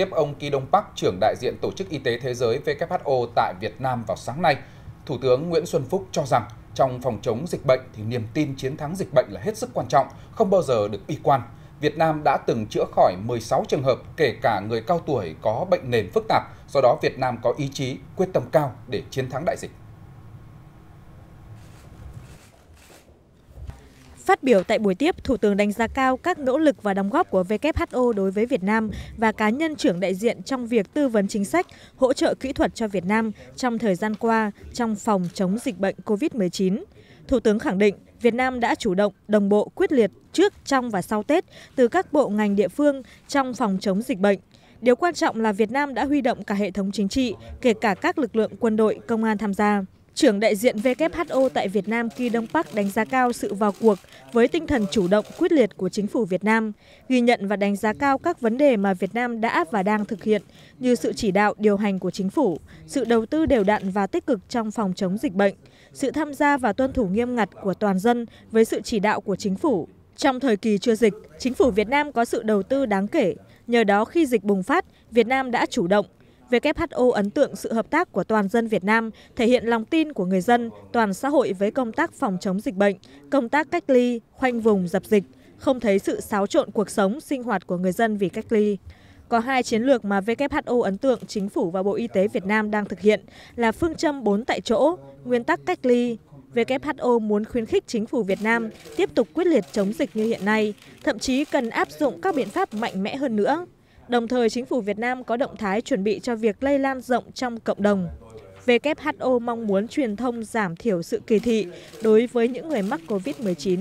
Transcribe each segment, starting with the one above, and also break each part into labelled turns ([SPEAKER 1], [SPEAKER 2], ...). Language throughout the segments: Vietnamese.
[SPEAKER 1] tiếp ông Ki Đông Bắc, trưởng đại diện Tổ chức Y tế Thế giới WHO tại Việt Nam vào sáng nay, Thủ tướng Nguyễn Xuân Phúc cho rằng trong phòng chống dịch bệnh thì niềm tin chiến thắng dịch bệnh là hết sức quan trọng, không bao giờ được bi quan. Việt Nam đã từng chữa khỏi 16 trường hợp, kể cả người cao tuổi có bệnh nền phức tạp, do đó Việt Nam có ý chí, quyết tâm cao để chiến thắng đại dịch.
[SPEAKER 2] Phát biểu tại buổi tiếp, Thủ tướng đánh giá cao các nỗ lực và đóng góp của WHO đối với Việt Nam và cá nhân trưởng đại diện trong việc tư vấn chính sách, hỗ trợ kỹ thuật cho Việt Nam trong thời gian qua trong phòng chống dịch bệnh COVID-19. Thủ tướng khẳng định Việt Nam đã chủ động, đồng bộ, quyết liệt trước, trong và sau Tết từ các bộ ngành địa phương trong phòng chống dịch bệnh. Điều quan trọng là Việt Nam đã huy động cả hệ thống chính trị, kể cả các lực lượng quân đội, công an tham gia trưởng đại diện who tại việt nam kỳ đông bắc đánh giá cao sự vào cuộc với tinh thần chủ động quyết liệt của chính phủ việt nam ghi nhận và đánh giá cao các vấn đề mà việt nam đã và đang thực hiện như sự chỉ đạo điều hành của chính phủ sự đầu tư đều đặn và tích cực trong phòng chống dịch bệnh sự tham gia và tuân thủ nghiêm ngặt của toàn dân với sự chỉ đạo của chính phủ trong thời kỳ chưa dịch chính phủ việt nam có sự đầu tư đáng kể nhờ đó khi dịch bùng phát việt nam đã chủ động who ấn tượng sự hợp tác của toàn dân việt nam thể hiện lòng tin của người dân toàn xã hội với công tác phòng chống dịch bệnh công tác cách ly khoanh vùng dập dịch không thấy sự xáo trộn cuộc sống sinh hoạt của người dân vì cách ly có hai chiến lược mà who ấn tượng chính phủ và bộ y tế việt nam đang thực hiện là phương châm bốn tại chỗ nguyên tắc cách ly WHO muốn khuyến khích chính phủ Việt Nam tiếp tục quyết liệt chống dịch như hiện nay, thậm chí cần áp dụng các biện pháp mạnh mẽ hơn nữa đồng thời chính phủ Việt Nam có động thái chuẩn bị cho việc lây lan rộng trong cộng đồng. WHO mong muốn truyền thông giảm thiểu sự kỳ thị đối với những người mắc COVID-19.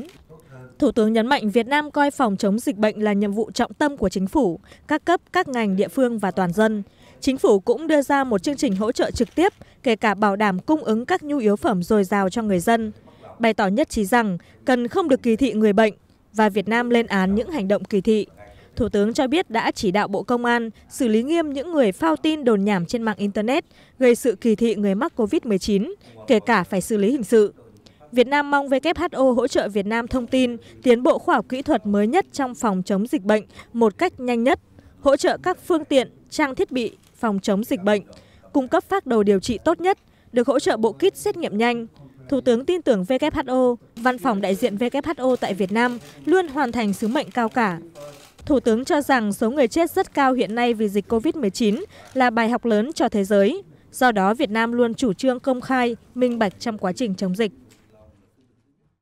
[SPEAKER 2] Thủ tướng nhấn mạnh Việt Nam coi phòng chống dịch bệnh là nhiệm vụ trọng tâm của chính phủ, các cấp, các ngành, địa phương và toàn dân. Chính phủ cũng đưa ra một chương trình hỗ trợ trực tiếp, kể cả bảo đảm cung ứng các nhu yếu phẩm dồi dào cho người dân. Bày tỏ nhất trí rằng cần không được kỳ thị người bệnh và Việt Nam lên án những hành động kỳ thị thủ tướng cho biết đã chỉ đạo bộ công an xử lý nghiêm những người phao tin đồn nhảm trên mạng internet gây sự kỳ thị người mắc covid 19 kể cả phải xử lý hình sự việt nam mong who hỗ trợ việt nam thông tin tiến bộ khoa học kỹ thuật mới nhất trong phòng chống dịch bệnh một cách nhanh nhất hỗ trợ các phương tiện trang thiết bị phòng chống dịch bệnh cung cấp phát đồ điều trị tốt nhất được hỗ trợ bộ kit xét nghiệm nhanh Thủ tướng tin tưởng WHO, văn phòng đại diện WHO tại Việt Nam luôn hoàn thành sứ mệnh cao cả thủ tướng cho rằng số người chết rất cao hiện nay vì dịch covid 19 là bài học lớn cho thế giới do đó việt nam luôn chủ trương công khai minh bạch trong quá trình chống dịch